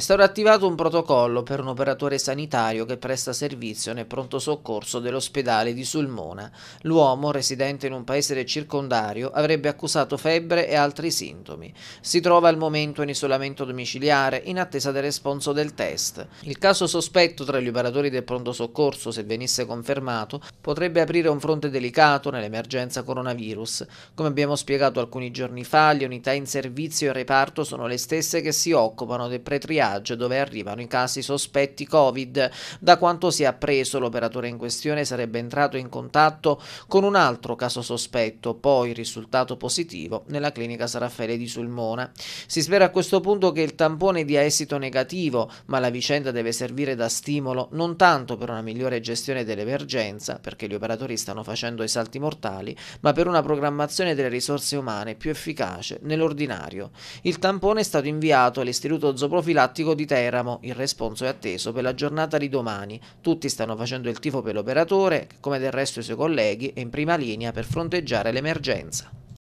È stato attivato un protocollo per un operatore sanitario che presta servizio nel pronto soccorso dell'ospedale di Sulmona. L'uomo, residente in un paese del circondario, avrebbe accusato febbre e altri sintomi. Si trova al momento in isolamento domiciliare in attesa del responso del test. Il caso sospetto tra gli operatori del pronto soccorso, se venisse confermato, potrebbe aprire un fronte delicato nell'emergenza coronavirus. Come abbiamo spiegato alcuni giorni fa, le unità in servizio e reparto sono le stesse che si occupano del pretriato garage dove arrivano i casi sospetti Covid. Da quanto si è appreso, l'operatore in questione sarebbe entrato in contatto con un altro caso sospetto, poi risultato positivo nella clinica San di Sulmona. Si spera a questo punto che il tampone dia esito negativo, ma la vicenda deve servire da stimolo non tanto per una migliore gestione dell'emergenza, perché gli operatori stanno facendo i salti mortali, ma per una programmazione delle risorse umane più efficace nell'ordinario. Il tampone è stato inviato all'Istituto Zooprofilattico Galattico di Teramo. Il responso è atteso per la giornata di domani. Tutti stanno facendo il tifo per l'operatore, come del resto i suoi colleghi, e in prima linea per fronteggiare l'emergenza.